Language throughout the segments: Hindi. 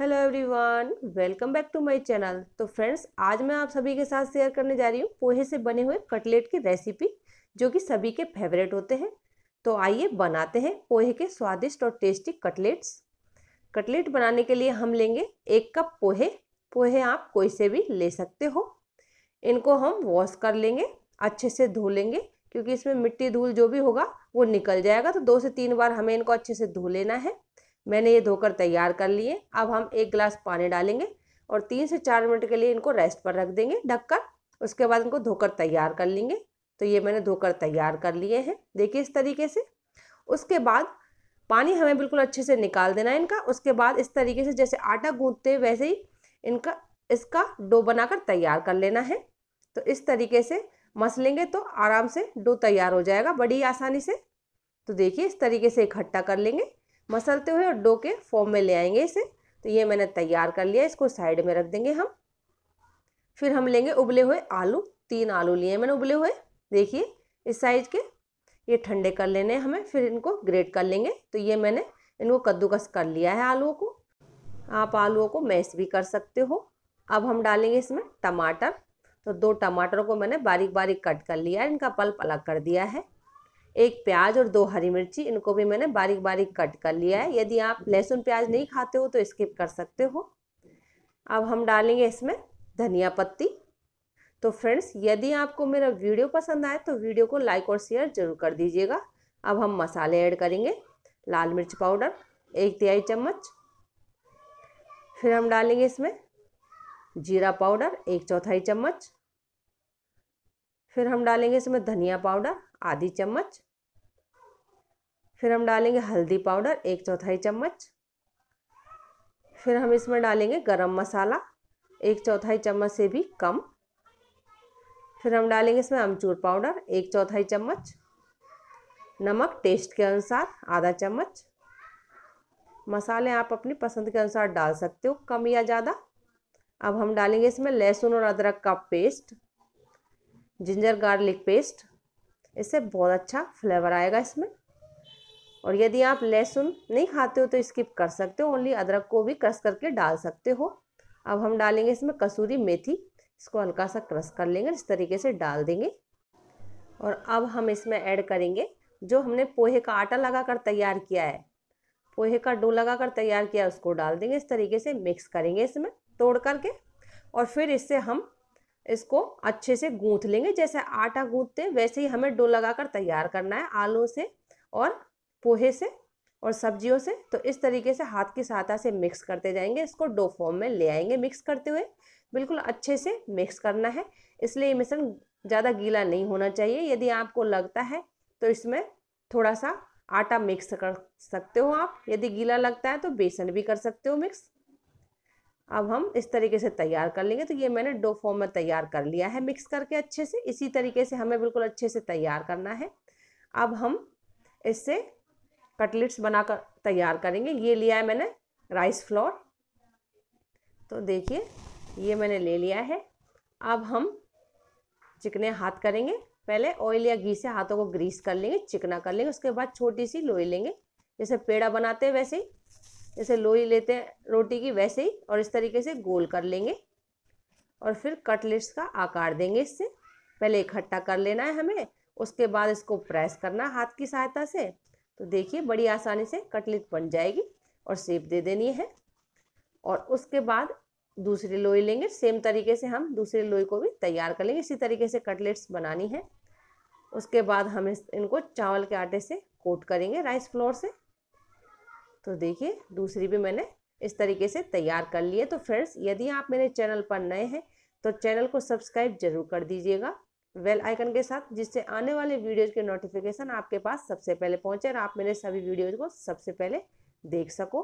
hello everyone welcome back to my channel तो फ्रेंड्स आज मैं आप सभी के साथ शेयर करने जा रही हूँ पोहे से बने हुए कटलेट की रेसिपी जो कि सभी के फेवरेट होते हैं तो आइए बनाते हैं पोहे के स्वादिष्ट और टेस्टी कटलेट्स कटलेट बनाने के लिए हम लेंगे एक कप पोहे पोहे आप कोई से भी ले सकते हो इनको हम वॉश कर लेंगे अच्छे से धो लेंगे क्योंकि इसमें मिट्टी धूल जो भी होगा वो निकल जाएगा तो दो से तीन बार हमें इनको अच्छे से धो लेना है मैंने ये धोकर तैयार कर लिए अब हम एक गिलास पानी डालेंगे और तीन से चार मिनट के लिए इनको रेस्ट पर रख देंगे ढककर उसके बाद इनको धोकर तैयार कर लेंगे तो ये मैंने धोकर तैयार कर लिए हैं देखिए इस तरीके से उसके बाद पानी हमें बिल्कुल अच्छे से निकाल देना है इनका उसके बाद इस तरीके से जैसे आटा गूंथते वैसे ही इनका इसका डो बनाकर तैयार कर लेना है तो इस तरीके से मस लेंगे तो आराम से डो तैयार हो जाएगा बड़ी आसानी से तो देखिए इस तरीके से इकट्ठा कर लेंगे मसलते हुए और डो के फॉर्म में ले आएंगे इसे तो ये मैंने तैयार कर लिया इसको साइड में रख देंगे हम फिर हम लेंगे उबले हुए आलू तीन आलू लिए मैंने उबले हुए देखिए इस साइज के ये ठंडे कर लेने हमें फिर इनको ग्रेट कर लेंगे तो ये मैंने इनको कद्दूकस कर लिया है आलूओं को आप आलूओं को मैश भी कर सकते हो अब हम डालेंगे इसमें टमाटर तो दो टमाटरों को मैंने बारीक बारीक कट कर लिया है इनका पल्प अलग कर दिया है एक प्याज और दो हरी मिर्ची इनको भी मैंने बारीक बारीक कट कर लिया है यदि आप लहसुन प्याज नहीं खाते हो तो स्किप कर सकते हो अब हम डालेंगे इसमें धनिया पत्ती तो फ्रेंड्स यदि आपको मेरा वीडियो पसंद आए तो वीडियो को लाइक और शेयर जरूर कर दीजिएगा अब हम मसाले ऐड करेंगे लाल मिर्च पाउडर एक तिहाई चम्मच फिर हम डालेंगे इसमें जीरा पाउडर एक चौथाई चम्मच फिर हम डालेंगे इसमें धनिया पाउडर आधी चम्मच फिर हम डालेंगे हल्दी पाउडर एक चौथाई चम्मच फिर हम इसमें डालेंगे गरम मसाला एक चौथाई चम्मच से भी कम फिर हम डालेंगे इसमें अमचूर पाउडर एक चौथाई चम्मच नमक टेस्ट के अनुसार आधा चम्मच मसाले आप अपनी पसंद के अनुसार डाल सकते हो कम या ज़्यादा अब हम डालेंगे इसमें लहसुन और अदरक का पेस्ट जिंजर गार्लिक पेस्ट इससे बहुत अच्छा फ्लेवर आएगा इसमें और यदि आप लहसुन नहीं खाते हो तो स्किप कर सकते हो ओनली अदरक को भी क्रश करके डाल सकते हो अब हम डालेंगे इसमें कसूरी मेथी इसको हल्का सा क्रश कर लेंगे इस तरीके से डाल देंगे और अब हम इसमें ऐड करेंगे जो हमने पोहे का आटा लगा कर तैयार किया है पोहे का डो लगा कर तैयार किया उसको डाल देंगे इस तरीके से मिक्स करेंगे इसमें तोड़ करके और फिर इससे हम इसको अच्छे से गूंथ लेंगे जैसे आटा गूंथते हैं वैसे ही हमें डो लगाकर तैयार करना है आलू से और पोहे से और सब्जियों से तो इस तरीके से हाथ की सहायता से मिक्स करते जाएंगे इसको डो फॉर्म में ले आएंगे मिक्स करते हुए बिल्कुल अच्छे से मिक्स करना है इसलिए ये मिश्रण ज़्यादा गीला नहीं होना चाहिए यदि आपको लगता है तो इसमें थोड़ा सा आटा मिक्स कर सकते हो आप यदि गीला लगता है तो बेसन भी कर सकते हो मिक्स अब हम इस तरीके से तैयार कर लेंगे तो ये मैंने डो फॉर्म में तैयार कर लिया है मिक्स करके अच्छे से इसी तरीके से हमें बिल्कुल अच्छे से तैयार करना है अब हम इससे कटलेट्स बनाकर तैयार करेंगे ये लिया है मैंने राइस फ्लोर तो देखिए ये मैंने ले लिया है अब हम चिकने हाथ करेंगे पहले ऑयल या घी से हाथों को ग्रीस कर लेंगे चिकना कर लेंगे उसके बाद छोटी सी लोई लेंगे जैसे पेड़ा बनाते हैं वैसे ही जैसे लोई लेते हैं रोटी की वैसे ही और इस तरीके से गोल कर लेंगे और फिर कटलेट्स का आकार देंगे इससे पहले इकट्ठा कर लेना है हमें उसके बाद इसको प्रेस करना हाथ की सहायता से तो देखिए बड़ी आसानी से कटलेट बन जाएगी और सेब दे देनी है और उसके बाद दूसरी लोई लेंगे सेम तरीके से हम दूसरी लोई को भी तैयार कर लेंगे इसी तरीके से कटलेट्स बनानी है उसके बाद हम इनको चावल के आटे से कोट करेंगे राइस फ्लोर से तो देखिए दूसरी भी मैंने इस तरीके से तैयार कर लिए तो फ्रेंड्स यदि आप मेरे चैनल पर नए हैं तो चैनल को सब्सक्राइब जरूर कर दीजिएगा वेल आइकन के साथ जिससे आने वाले वीडियोज़ के नोटिफिकेशन आपके पास सबसे पहले पहुँचे और आप मेरे सभी वीडियोज़ को सबसे पहले देख सको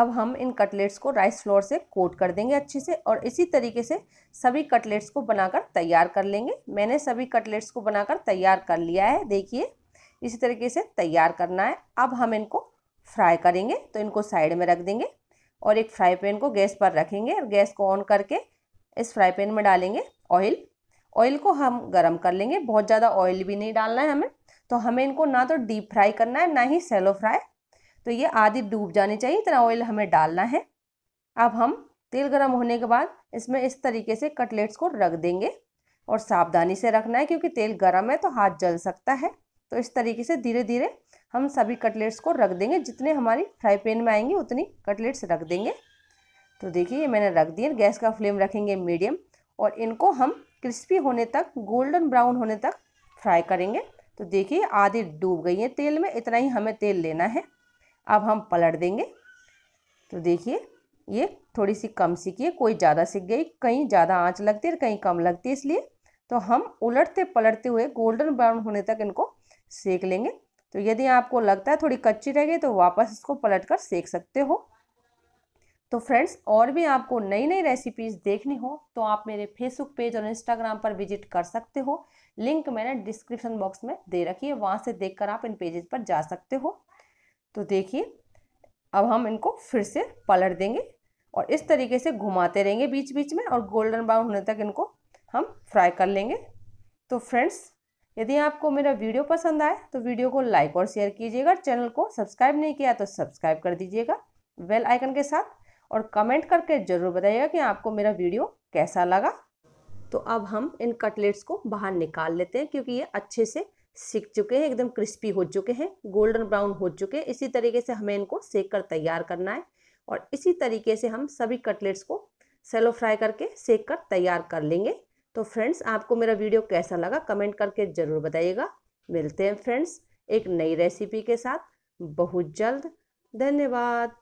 अब हम इन कटलेट्स को राइस फ्लोर से कोट कर देंगे अच्छे से और इसी तरीके से सभी कटलेट्स को बनाकर तैयार कर लेंगे मैंने सभी कटलेट्स को बनाकर तैयार कर लिया है देखिए इसी तरीके से तैयार करना है अब हम इनको फ्राई करेंगे तो इनको साइड में रख देंगे और एक फ्राई पैन को गैस पर रखेंगे और गैस को ऑन करके इस फ्राई पैन में डालेंगे ऑयल ऑयल को हम गर्म कर लेंगे बहुत ज़्यादा ऑयल भी नहीं डालना है हमें तो हमें इनको ना तो डीप फ्राई करना है ना ही सेलो फ्राई तो ये आधी डूब जानी चाहिए इतना ऑयल हमें डालना है अब हम तेल गर्म होने के बाद इसमें इस तरीके से कटलेट्स को रख देंगे और सावधानी से रखना है क्योंकि तेल गर्म है तो हाथ जल सकता है तो इस तरीके से धीरे धीरे हम सभी कटलेट्स को रख देंगे जितने हमारी फ्राई पैन में आएंगे उतनी कटलेट्स रख देंगे तो देखिए ये मैंने रख दिए गैस का फ्लेम रखेंगे मीडियम और इनको हम क्रिस्पी होने तक गोल्डन ब्राउन होने तक फ्राई करेंगे तो देखिए आधी डूब गई है तेल में इतना ही हमें तेल लेना है अब हम पलट देंगे तो देखिए ये थोड़ी सी कम सीखी है कोई ज़्यादा सीख गई कहीं ज़्यादा आँच लगती है कहीं कम लगती है इसलिए तो हम उलटते पलटते हुए गोल्डन ब्राउन होने तक इनको सेक लेंगे तो यदि आपको लगता है थोड़ी कच्ची रह गई तो वापस इसको पलट कर सेक सकते हो तो फ्रेंड्स और भी आपको नई नई रेसिपीज़ देखनी हो तो आप मेरे फेसबुक पेज और इंस्टाग्राम पर विजिट कर सकते हो लिंक मैंने डिस्क्रिप्शन बॉक्स में दे रखी है वहाँ से देखकर आप इन पेजेज पर जा सकते हो तो देखिए अब हम इनको फिर से पलट देंगे और इस तरीके से घुमाते रहेंगे बीच बीच में और गोल्डन ब्राउन होने तक इनको हम फ्राई कर लेंगे तो फ्रेंड्स यदि आपको मेरा वीडियो पसंद आए तो वीडियो को लाइक और शेयर कीजिएगा चैनल को सब्सक्राइब नहीं किया तो सब्सक्राइब कर दीजिएगा बेल आइकन के साथ और कमेंट करके ज़रूर बताइएगा कि आपको मेरा वीडियो कैसा लगा तो अब हम इन कटलेट्स को बाहर निकाल लेते हैं क्योंकि ये अच्छे से सीख चुके हैं एकदम क्रिस्पी हो चुके हैं गोल्डन ब्राउन हो चुके हैं इसी तरीके से हमें इनको सेक कर तैयार करना है और इसी तरीके से हम सभी कटलेट्स को सेलो फ्राई करके सेक कर तैयार कर लेंगे तो फ्रेंड्स आपको मेरा वीडियो कैसा लगा कमेंट करके ज़रूर बताइएगा मिलते हैं फ्रेंड्स एक नई रेसिपी के साथ बहुत जल्द धन्यवाद